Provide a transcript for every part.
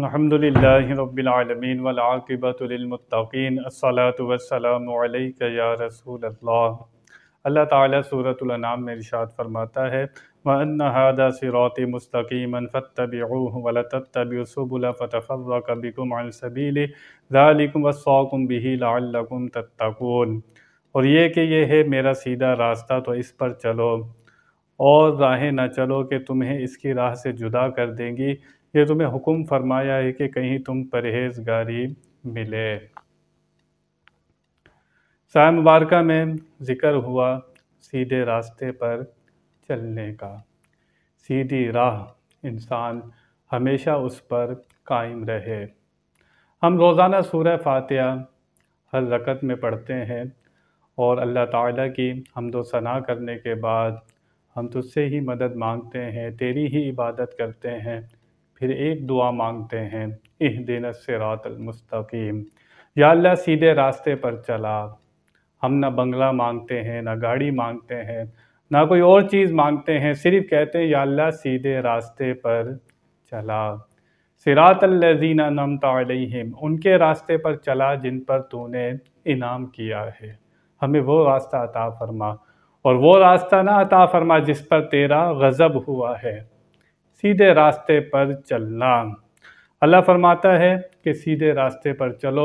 अलहमदिल्लाबीआलमीन वलाक़िबतमतिन असलातम या रसूल अल्लाह ताला ताली सूरतनाम में इरशाद फरमाता है वन हादा सिरौत मस्तकीमन फ़तबू वलतबसबुल फ़तफ़ कबिकुम अलसबील ज़ालिकुम वसौकुम बिही लाकुम तत्तकून और ये कि ये है मेरा सीधा रास्ता तो इस पर चलो और राहें न चलो कि तुम्हें इसकी राह से जुदा कर देंगी ये तुम्हें हुक्म फरमाया है कि कहीं तुम परहेजगारी मिले साय मुबारक में ज़िक्र हुआ सीधे रास्ते पर चलने का सीधी राह इंसान हमेशा उस पर कायम रहे हम रोज़ाना सूरह फातिहा हर रकत में पढ़ते हैं और अल्लाह ताला की हमदो सना करने के बाद हम तुझसे ही मदद मांगते हैं तेरी ही इबादत करते हैं फिर एक दुआ मांगते हैं इह दिन सिरातमस्तकीम या अल्लाह सीधे रास्ते पर चला हम ना बंगला मांगते हैं ना गाड़ी मांगते हैं ना कोई और चीज़ मांगते हैं सिर्फ कहते हैं या अल्लाह सीधे रास्ते पर चला सिरातल्लजीना नम तम उनके रास्ते पर चला जिन पर तूने इनाम किया है हमें वो रास्ता अता फरमा और वो रास्ता ना अता फरमा जिस पर तेरा गज़ब हुआ है सीधे रास्ते पर चलना अल्लाह फरमाता है कि सीधे रास्ते पर चलो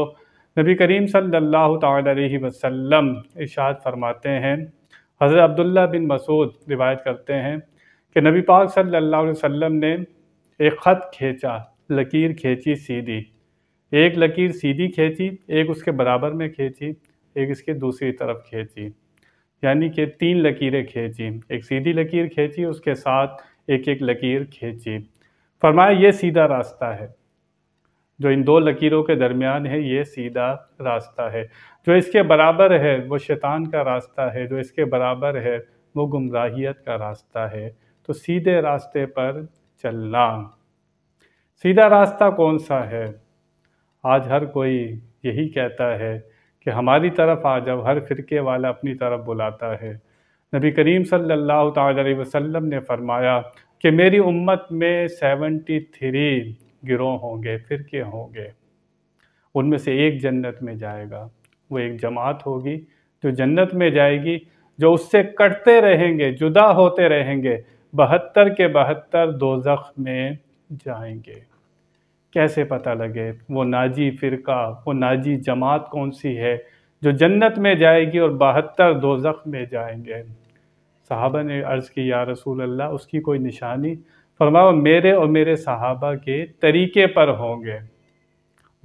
नबी करीम सल्लल्लाहु अलैहि वसल्लम इशाद फरमाते हैं हज़रत अब्दुल्ला बिन मसूद रिवायत करते हैं कि नबी पाक सल्लल्लाहु अलैहि वसल्लम ने एक ख़त खींचा लकीर खींची सीधी एक लकीर सीधी खींची एक उसके बराबर में खींची एक इसके दूसरी तरफ खींची यानी कि तीन लकीरें खींची एक सीधी लकीर खींची उसके साथ एक एक लकीर खींची फरमाया ये सीधा रास्ता है जो इन दो लकीरों के दरमियान है ये सीधा रास्ता है जो इसके बराबर है वो शैतान का रास्ता है जो इसके बराबर है वो गुमराहियत का रास्ता है तो सीधे रास्ते पर चलना सीधा रास्ता कौन सा है आज हर कोई यही कहता है कि हमारी तरफ आ जाओ हर फिरके वाला अपनी तरफ बुलाता है नबी करीम सल्लल्लाहु अलैहि वसल्लम ने फरमाया कि मेरी उम्मत में सेवेंटी थ्री गिरोह होंगे फिरके होंगे उनमें से एक जन्नत में जाएगा वो एक जमात होगी जो जन्नत में जाएगी जो उससे कटते रहेंगे जुदा होते रहेंगे बहत्तर के बहत्तर दोजख में जाएंगे कैसे पता लगे वो नाजी फ़िरका वो नाजी जमात कौन सी है जो जन्नत में जाएगी और बहत्तर दोजख में जाएंगे साहबा ने अर्ज़ की या रसूल अल्लाह उसकी कोई निशानी फरमाओ मेरे और मेरे साहबा के तरीके पर होंगे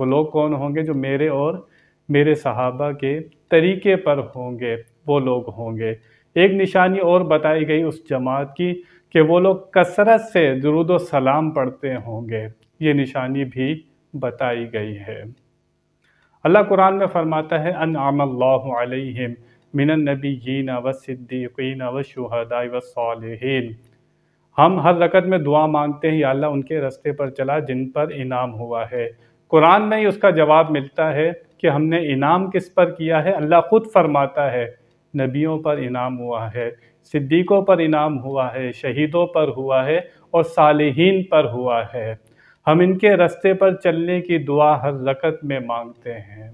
वो लोग कौन होंगे जो मेरे और मेरे साहबा के तरीके पर होंगे वो लोग होंगे एक निशानी और बताई गई उस जमात की कि वो लोग कसरत से दरुद सलाम पढ़ते होंगे ये निशानी भी बताई गई है अल्लाह कुरान में फरमाता है अन आम व शुहदा वशहदा वसालहन हम हर रकत में दुआ मांगते हैं अल्लाह उनके रास्ते पर चला जिन पर इनाम हुआ है कुरान में ही उसका जवाब मिलता है कि हमने इनाम किस पर किया है अल्लाह खुद फरमाता है नबियों पर इनाम हुआ है सिद्दीक़ों पर इनाम हुआ है शहीदों पर हुआ है और सालहीन पर हुआ है हम इनके रास्ते पर चलने की दुआ हर रकत में मांगते हैं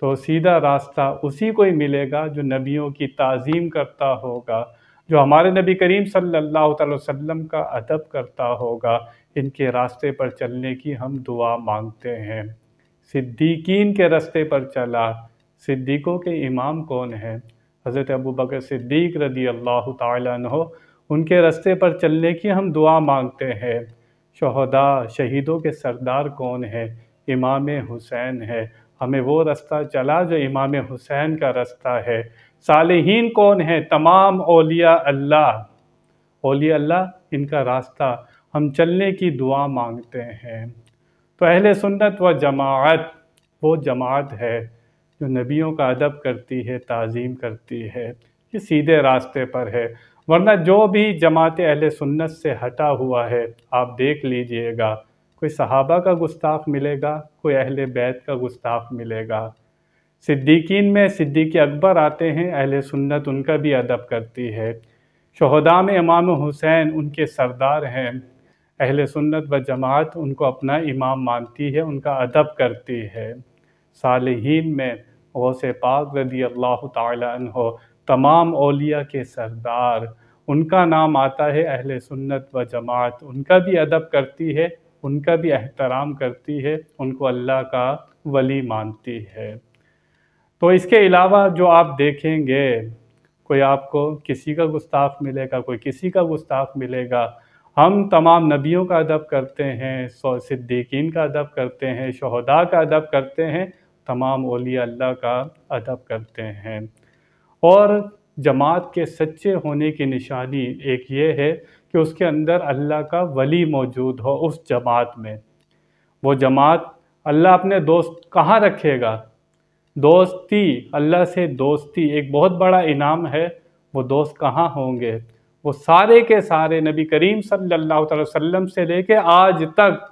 तो सीधा रास्ता उसी को ही मिलेगा जो नबियों की ताज़ीम करता होगा जो हमारे नबी करीम सल्लल्लाहु अलैहि वसल्लम का अदब करता होगा इनके रास्ते पर चलने की हम दुआ मांगते हैं सिद्दीकीन के रास्ते पर चला सिद्दीक़ों के इमाम कौन हैं हज़रत अबू बकर सिद्दीक रदी अल्लाह तहो उनके रास्ते पर चलने की हम दुआ मांगते हैं शहदा शहीदों के सरदार कौन है इमाम हुसैन है हमें वो रास्ता चला जो इमाम हुसैन का रास्ता है सालहीन कौन है तमाम ओलिया अल्लाह ओलिया अल्लाह इनका रास्ता हम चलने की दुआ मांगते हैं तो अहल सुन्नत व जमात वो जमात है जो नबियों का अदब करती है ताज़ीम करती है ये सीधे रास्ते पर है वरना जो भी जमात अहल सुन्नत से हटा हुआ है आप देख लीजिएगा कोई सहाबा का गुस्ताख मिलेगा कोई अहल बैत का गुस्ताख मिलेगा सिद्दीकीन में सिद्दीकी अकबर आते हैं अहल सुन्नत उनका भी अदब करती है शहदा में इमाम हुसैन उनके सरदार हैं अहल सुन्नत व जमात उनको अपना इमाम मानती है उनका अदब करती है सालहीन में गौस पाक रदी अल्लाह तहो तमाम ओलिया के सरदार उनका नाम आता है अहल सुन्नत व जमात उनका भी अदब करती है उनका भी एहतराम करती है उनको अल्लाह का वली मानती है तो इसके अलावा जो आप देखेंगे कोई आपको किसी का गुस्ताख मिलेगा कोई किसी का गुस्ताख मिलेगा हम तमाम नबियों का अदब करते हैं सिद्दीकीन का अदब करते हैं शहदा का अदब करते हैं तमाम ओलिया अल्लाह का अदब करते हैं और जमात के सच्चे होने की निशानी एक ये है कि उसके अंदर अल्लाह का वली मौजूद हो उस जमात में वो जमात अल्लाह अपने दोस्त कहाँ रखेगा दोस्ती अल्लाह से दोस्ती एक बहुत बड़ा इनाम है वो दोस्त कहाँ होंगे वो सारे के सारे नबी करीम सल्लल्लाहु अलैहि वसल्लम से लेके आज तक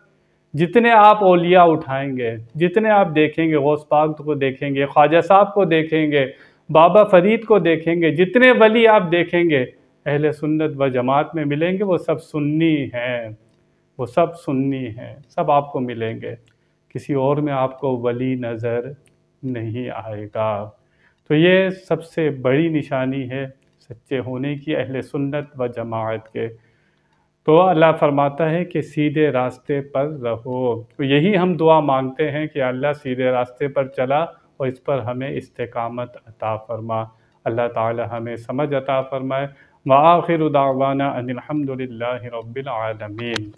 जितने आप ओलिया उठाएंगे जितने आप देखेंगे गौस पाक को देखेंगे ख्वाजा साहब को देखेंगे बाबा फरीद को देखेंगे जितने वली आप देखेंगे अहले सुन्नत व जमात में मिलेंगे वो सब सुन्नी हैं वो सब सुन्नी हैं सब आपको मिलेंगे किसी और में आपको वली नज़र नहीं आएगा तो ये सबसे बड़ी निशानी है सच्चे होने की अहल सुन्नत व जमात के तो अल्लाह फरमाता है कि सीधे रास्ते पर रहो तो यही हम दुआ मांगते हैं कि अल्लाह सीधे रास्ते पर चला और इस पर हमें इस्तकामत अता फरमा अल्लाह ताला हमें समझ अता फरमाए व आखिर दावाना अनिलहमदिल्ला रबालमीन